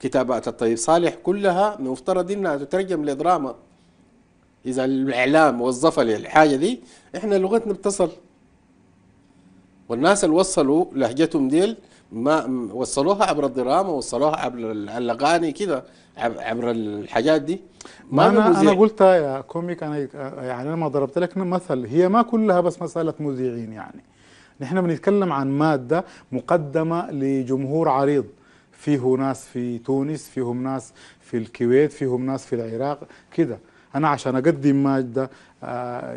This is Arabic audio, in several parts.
كتابات الطيب صالح كلها مفترض انها تترجم لدراما اذا الاعلام لي الحاجه دي احنا لغتنا بتصل والناس اللي وصلوا لهجتهم ديل ما وصلوها عبر الدراما وصلوها عبر الاغاني كده عبر الحاجات دي ما, ما انا انا قلتها يا كوميك انا يعني انا ما ضربت لك مثل هي ما كلها بس مساله مذيعين يعني نحن بنتكلم عن ماده مقدمه لجمهور عريض فيه ناس في تونس فيهم ناس في الكويت فيهم ناس في العراق كده انا عشان اقدم ماده آه،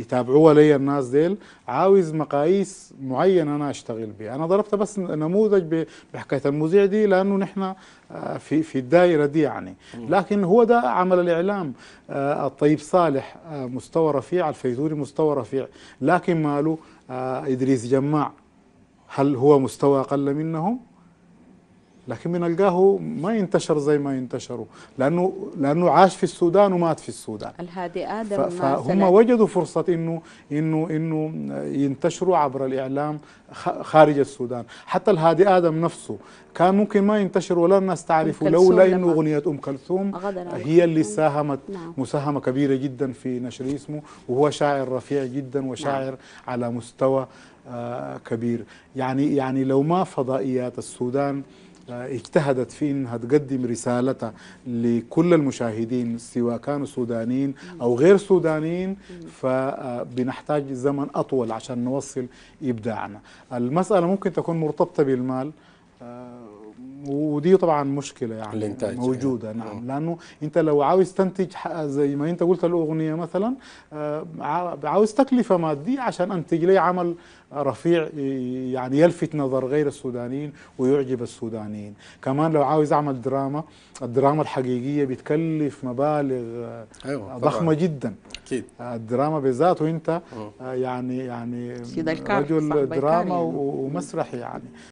يتابعوها لي الناس ديل عاوز مقاييس معينه انا اشتغل بها انا ضربت بس نموذج بحكايه المذيع دي لانه نحن آه، في في الدائره دي يعني لكن هو ده عمل الاعلام آه، الطيب صالح مستوى رفيع الفيزوري مستوى رفيع لكن ماله ادريس جماع هل هو مستوى اقل منهم لكن بنلقاه ما ينتشر زي ما ينتشروا لانه لانه عاش في السودان ومات في السودان الهادي ادم فهم وجدوا فرصه انه انه انه ينتشروا عبر الاعلام خارج السودان حتى الهادي ادم نفسه كان ممكن ما ينتشر ولا الناس تعرفه لولا انه اغنيه ام كلثوم هي اللي ساهمت نعم. مساهمه كبيره جدا في نشر اسمه وهو شاعر رفيع جدا وشاعر نعم. على مستوى آه كبير يعني يعني لو ما فضائيات السودان آه، اجتهدت في انها تقدم رسالتها لكل المشاهدين سواء كانوا سودانيين او غير سودانيين فبنحتاج زمن اطول عشان نوصل ابداعنا المساله ممكن تكون مرتبطه بالمال آه، ودي طبعا مشكله يعني الانتاج موجوده نعم, نعم. لانه انت لو عاوز تنتج زي ما انت قلت الاغنيه مثلا آه، عاوز تكلفه ماديه عشان انتج لي عمل رفيع يعني يلفت نظر غير السودانيين ويعجب السودانيين كمان لو عاوز اعمل دراما الدراما الحقيقيه بتكلف مبالغ آه، أيوة ضخمه طبعا. جدا اكيد الدراما بالذات وانت أه. يعني يعني رجل دراما ومسرحي يعني